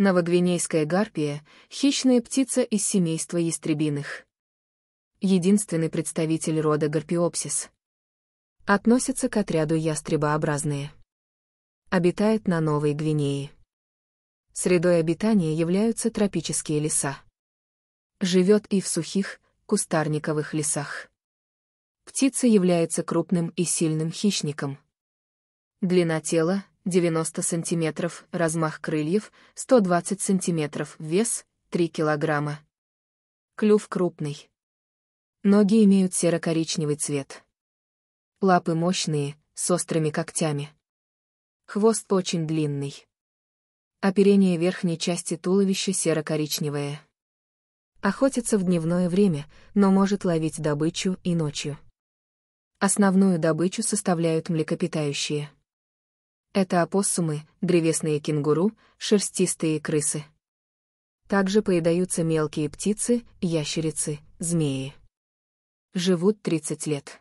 Новогвинейская гарпия — хищная птица из семейства ястребиных. Единственный представитель рода гарпиопсис. Относится к отряду ястребообразные. Обитает на Новой Гвинее. Средой обитания являются тропические леса. Живет и в сухих, кустарниковых лесах. Птица является крупным и сильным хищником. Длина тела 90 сантиметров размах крыльев 120 сантиметров вес 3 килограмма Клюв крупный. Ноги имеют серо-коричневый цвет. Лапы мощные, с острыми когтями. Хвост очень длинный. Оперение верхней части туловища серо-коричневое. Охотится в дневное время, но может ловить добычу и ночью. Основную добычу составляют млекопитающие. Это опоссумы, древесные кенгуру, шерстистые крысы. Также поедаются мелкие птицы, ящерицы, змеи. Живут 30 лет.